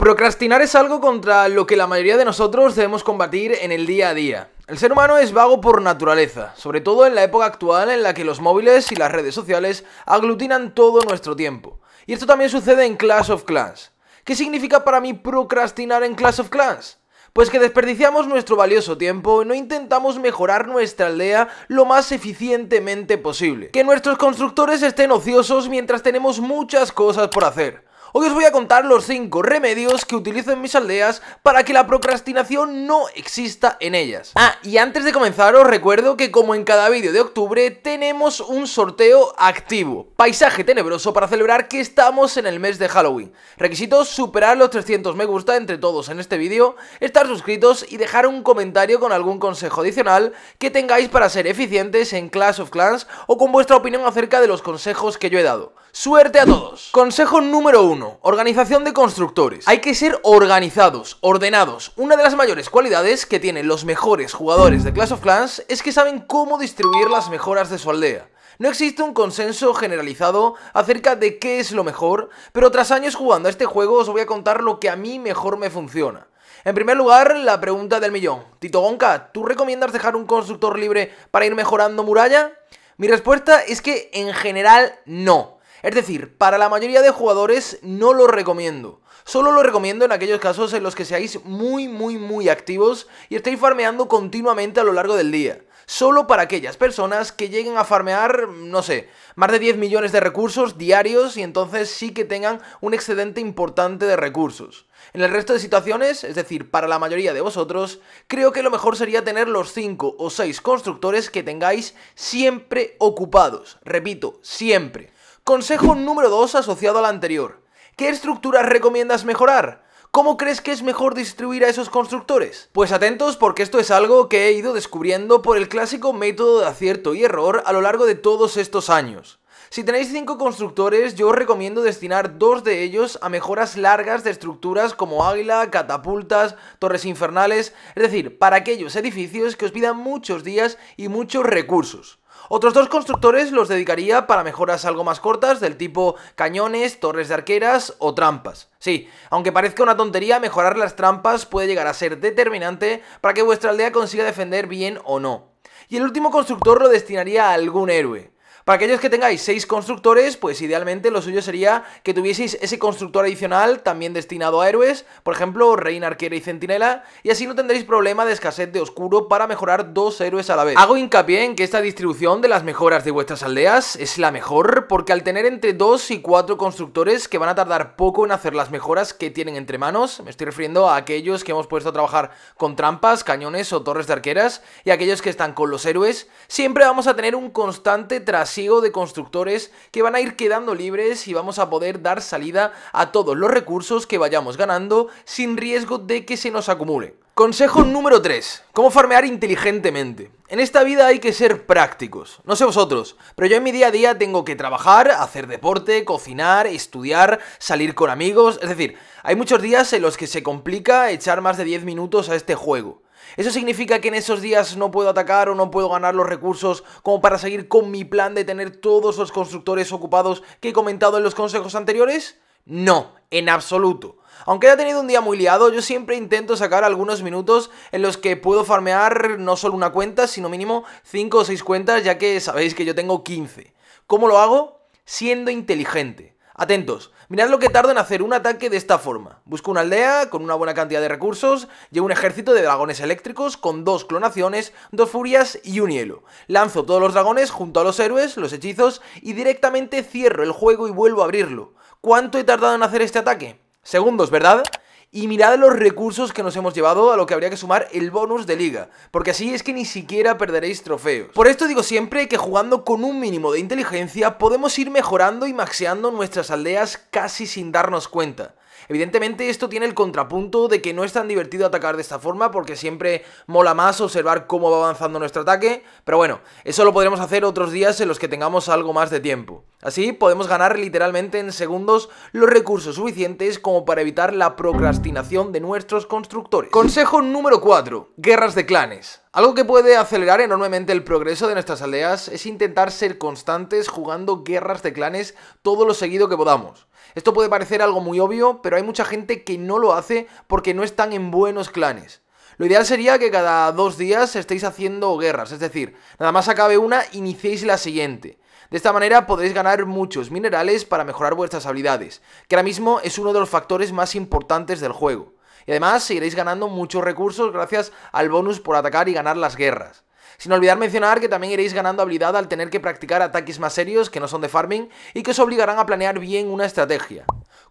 Procrastinar es algo contra lo que la mayoría de nosotros debemos combatir en el día a día. El ser humano es vago por naturaleza, sobre todo en la época actual en la que los móviles y las redes sociales aglutinan todo nuestro tiempo. Y esto también sucede en Clash of Clans. ¿Qué significa para mí procrastinar en Clash of Clans? Pues que desperdiciamos nuestro valioso tiempo y no intentamos mejorar nuestra aldea lo más eficientemente posible. Que nuestros constructores estén ociosos mientras tenemos muchas cosas por hacer Hoy os voy a contar los 5 remedios que utilizo en mis aldeas para que la procrastinación no exista en ellas. Ah, y antes de comenzar os recuerdo que como en cada vídeo de octubre tenemos un sorteo activo, paisaje tenebroso para celebrar que estamos en el mes de Halloween. Requisitos, superar los 300 me gusta entre todos en este vídeo, estar suscritos y dejar un comentario con algún consejo adicional que tengáis para ser eficientes en Clash of Clans o con vuestra opinión acerca de los consejos que yo he dado. Suerte a todos. Consejo número 1. Organización de constructores. Hay que ser organizados, ordenados. Una de las mayores cualidades que tienen los mejores jugadores de Clash of Clans es que saben cómo distribuir las mejoras de su aldea. No existe un consenso generalizado acerca de qué es lo mejor, pero tras años jugando a este juego os voy a contar lo que a mí mejor me funciona. En primer lugar, la pregunta del millón. Tito Gonca, ¿tú recomiendas dejar un constructor libre para ir mejorando muralla? Mi respuesta es que en general no. Es decir, para la mayoría de jugadores no lo recomiendo. Solo lo recomiendo en aquellos casos en los que seáis muy, muy, muy activos y estéis farmeando continuamente a lo largo del día. Solo para aquellas personas que lleguen a farmear, no sé, más de 10 millones de recursos diarios y entonces sí que tengan un excedente importante de recursos. En el resto de situaciones, es decir, para la mayoría de vosotros, creo que lo mejor sería tener los 5 o 6 constructores que tengáis siempre ocupados. Repito, siempre. Consejo número 2 asociado al anterior. ¿Qué estructuras recomiendas mejorar? ¿Cómo crees que es mejor distribuir a esos constructores? Pues atentos porque esto es algo que he ido descubriendo por el clásico método de acierto y error a lo largo de todos estos años. Si tenéis 5 constructores, yo os recomiendo destinar 2 de ellos a mejoras largas de estructuras como águila, catapultas, torres infernales, es decir, para aquellos edificios que os pidan muchos días y muchos recursos. Otros dos constructores los dedicaría para mejoras algo más cortas del tipo cañones, torres de arqueras o trampas. Sí, aunque parezca una tontería, mejorar las trampas puede llegar a ser determinante para que vuestra aldea consiga defender bien o no. Y el último constructor lo destinaría a algún héroe. Para aquellos que tengáis 6 constructores, pues idealmente lo suyo sería que tuvieseis ese constructor adicional también destinado a héroes, por ejemplo, reina, arquera y centinela, y así no tendréis problema de escasez de oscuro para mejorar dos héroes a la vez. Hago hincapié en que esta distribución de las mejoras de vuestras aldeas es la mejor, porque al tener entre 2 y 4 constructores que van a tardar poco en hacer las mejoras que tienen entre manos, me estoy refiriendo a aquellos que hemos puesto a trabajar con trampas, cañones o torres de arqueras, y aquellos que están con los héroes, siempre vamos a tener un constante tras de constructores que van a ir quedando libres y vamos a poder dar salida a todos los recursos que vayamos ganando sin riesgo de que se nos acumule. Consejo número 3. Cómo farmear inteligentemente. En esta vida hay que ser prácticos. No sé vosotros, pero yo en mi día a día tengo que trabajar, hacer deporte, cocinar, estudiar, salir con amigos. Es decir, hay muchos días en los que se complica echar más de 10 minutos a este juego. Eso significa que en esos días no puedo atacar o no puedo ganar los recursos como para seguir con mi plan de tener todos los constructores ocupados que he comentado en los consejos anteriores? No, en absoluto. Aunque haya tenido un día muy liado, yo siempre intento sacar algunos minutos en los que puedo farmear no solo una cuenta, sino mínimo 5 o 6 cuentas, ya que sabéis que yo tengo 15. ¿Cómo lo hago? Siendo inteligente. Atentos, Mirad lo que tardo en hacer un ataque de esta forma. Busco una aldea con una buena cantidad de recursos, llevo un ejército de dragones eléctricos con dos clonaciones, dos furias y un hielo. Lanzo todos los dragones junto a los héroes, los hechizos y directamente cierro el juego y vuelvo a abrirlo. ¿Cuánto he tardado en hacer este ataque? Segundos, ¿verdad? Y mirad los recursos que nos hemos llevado, a lo que habría que sumar el bonus de liga, porque así es que ni siquiera perderéis trofeos. Por esto digo siempre que jugando con un mínimo de inteligencia podemos ir mejorando y maxeando nuestras aldeas casi sin darnos cuenta. Evidentemente esto tiene el contrapunto de que no es tan divertido atacar de esta forma porque siempre mola más observar cómo va avanzando nuestro ataque, pero bueno, eso lo podremos hacer otros días en los que tengamos algo más de tiempo. Así podemos ganar literalmente en segundos los recursos suficientes como para evitar la procrastinación de nuestros constructores. Consejo número 4. Guerras de clanes. Algo que puede acelerar enormemente el progreso de nuestras aldeas es intentar ser constantes jugando guerras de clanes todo lo seguido que podamos. Esto puede parecer algo muy obvio, pero hay mucha gente que no lo hace porque no están en buenos clanes. Lo ideal sería que cada dos días estéis haciendo guerras, es decir, nada más acabe una, iniciéis la siguiente. De esta manera podréis ganar muchos minerales para mejorar vuestras habilidades, que ahora mismo es uno de los factores más importantes del juego. Y además seguiréis ganando muchos recursos gracias al bonus por atacar y ganar las guerras. Sin olvidar mencionar que también iréis ganando habilidad al tener que practicar ataques más serios que no son de farming y que os obligarán a planear bien una estrategia.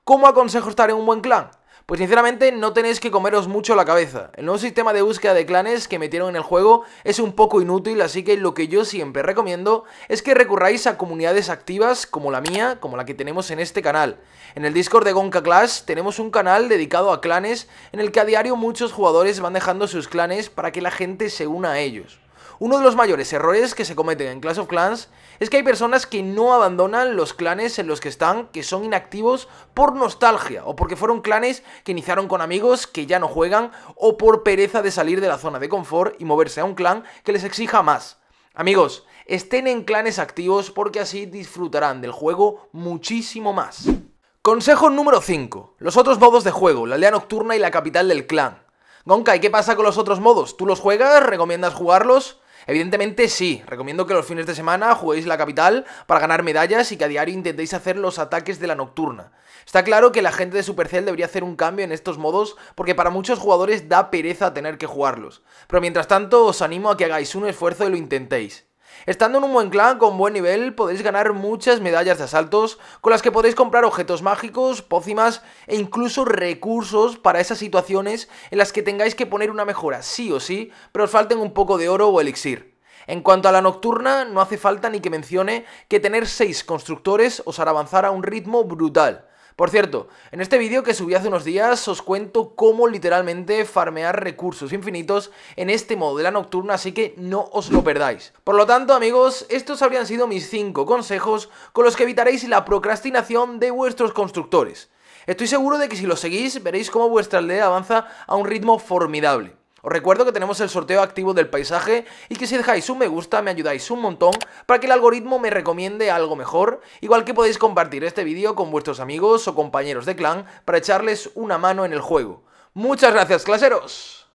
¿Cómo aconsejo estar en un buen clan? Pues sinceramente no tenéis que comeros mucho la cabeza. El nuevo sistema de búsqueda de clanes que metieron en el juego es un poco inútil, así que lo que yo siempre recomiendo es que recurráis a comunidades activas como la mía, como la que tenemos en este canal. En el Discord de Gonka Clash tenemos un canal dedicado a clanes en el que a diario muchos jugadores van dejando sus clanes para que la gente se una a ellos. Uno de los mayores errores que se cometen en Clash of Clans es que hay personas que no abandonan los clanes en los que están, que son inactivos por nostalgia, o porque fueron clanes que iniciaron con amigos que ya no juegan, o por pereza de salir de la zona de confort y moverse a un clan que les exija más. Amigos, estén en clanes activos porque así disfrutarán del juego muchísimo más. Consejo número 5. Los otros modos de juego, la aldea nocturna y la capital del clan. ¿y ¿qué pasa con los otros modos? ¿Tú los juegas? ¿Recomiendas jugarlos? Evidentemente sí, recomiendo que los fines de semana juguéis la capital para ganar medallas y que a diario intentéis hacer los ataques de la nocturna. Está claro que la gente de Supercell debería hacer un cambio en estos modos porque para muchos jugadores da pereza tener que jugarlos. Pero mientras tanto os animo a que hagáis un esfuerzo y lo intentéis. Estando en un buen clan con buen nivel podéis ganar muchas medallas de asaltos con las que podéis comprar objetos mágicos, pócimas e incluso recursos para esas situaciones en las que tengáis que poner una mejora sí o sí, pero os falten un poco de oro o elixir. En cuanto a la nocturna, no hace falta ni que mencione que tener 6 constructores os hará avanzar a un ritmo brutal. Por cierto, en este vídeo que subí hace unos días os cuento cómo literalmente farmear recursos infinitos en este modo de la nocturna, así que no os lo perdáis. Por lo tanto, amigos, estos habrían sido mis 5 consejos con los que evitaréis la procrastinación de vuestros constructores. Estoy seguro de que si lo seguís veréis cómo vuestra aldea avanza a un ritmo formidable. Os recuerdo que tenemos el sorteo activo del paisaje y que si dejáis un me gusta me ayudáis un montón para que el algoritmo me recomiende algo mejor, igual que podéis compartir este vídeo con vuestros amigos o compañeros de clan para echarles una mano en el juego. ¡Muchas gracias, claseros!